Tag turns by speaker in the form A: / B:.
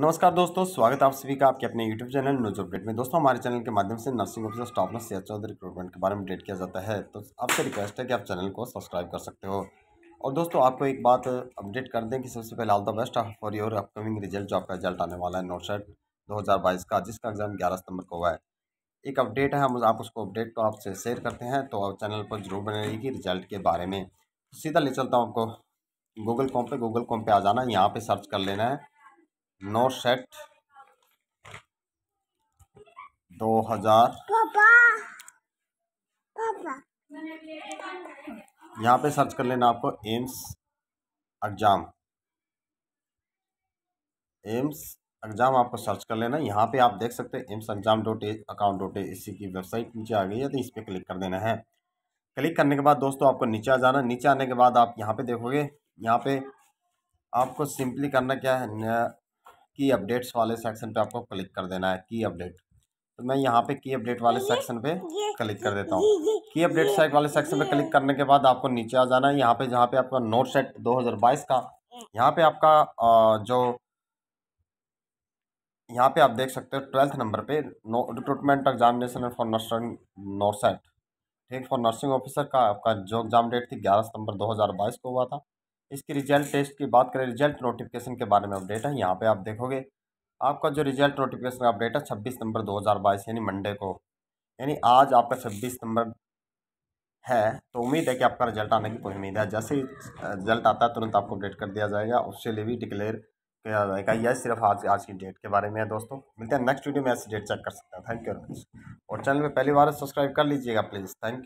A: नमस्कार दोस्तों स्वागत आप सभी का आपके अपने यूट्यूब चैनल न्यूज अपडेट में दोस्तों हमारे चैनल के माध्यम से नर्सिंग ऑफिसर स्टाफ से चौधरी रिक्रूटमेंट के बारे में अपडेट किया जाता है तो आपसे रिक्वेस्ट है कि आप चैनल को सब्सक्राइब कर सकते हो और दोस्तों आपको एक बात अपडेट कर दें कि सबसे पहले all the best for your upcoming result जो आपका रिजल्ट आने वाला है नोटशर्ट दो का जिसका एग्ज़ाम ग्यारह सितंबर को हुआ है एक अपडेट है हम आप उसको अपडेट को तो आपसे शेयर करते हैं तो आप चैनल पर जरूर बने रहेगी रिजल्ट के बारे में सीधा ले चलता हूँ आपको गूगल कॉम पर गूगल कॉम पर आ जाना यहाँ पर सर्च कर लेना है नो सेट दो हजार यहाँ पे सर्च कर लेना आपको एम्स एग्जाम एम्स एग्जाम आपको सर्च कर लेना यहाँ पे आप देख सकते हैं AIIMS exam dot A account dot इसी की वेबसाइट नीचे आ गई है तो इस पर क्लिक कर देना है क्लिक करने के बाद दोस्तों आपको नीचे आ जाना नीचे आने के बाद आप यहाँ पे देखोगे यहाँ पे आपको सिंपली करना क्या है की अपडेट्स वाले सेक्शन पे आपको क्लिक कर देना है की अपडेट तो मैं यहाँ पे की अपडेट वाले सेक्शन पे क्लिक कर देता हूँ की अपडेट साइट वाले सेक्शन पे क्लिक करने के बाद आपको नीचे आ जाना है यहाँ पे जहाँ पे आपका नोट सेट 2022 का यहाँ पे आपका जो यहाँ पे आप देख सकते हो ट्वेल्थ नंबर पे no recruitment examination for nursing note set ठीक फॉर नर्सिंग ऑफिसर का आपका जो एग्जाम डेट थी ग्यारह सितंबर 2022 को हुआ था इसकी रिजल्ट टेस्ट की बात करें रिजल्ट नोटिफिकेशन के बारे में अपडेट है यहाँ पे आप देखोगे आपका जो रिजल्ट नोटिफिकेशन का अपडेट है छब्बीस सितंबर दो हज़ार बाईस यानी मंडे को यानी आज आपका छब्बीस सितंबर है तो उम्मीद है कि आपका रिजल्ट आने की कोई उम्मीद है जैसे ही रिजल्ट आता है तुरंत आपको अपडेट कर दिया जाएगा उससे लिए भी डिक्लेयर किया जाएगा यह सिर्फ आज आज की डेट के बारे में है दोस्तों मिलते हैं नेक्स्ट वीडियो में ऐसी डेट चेक कर सकते हैं थैंक यू और चैनल में पहली बार सब्सक्राइब कर लीजिएगा प्लीज़ थैंक यू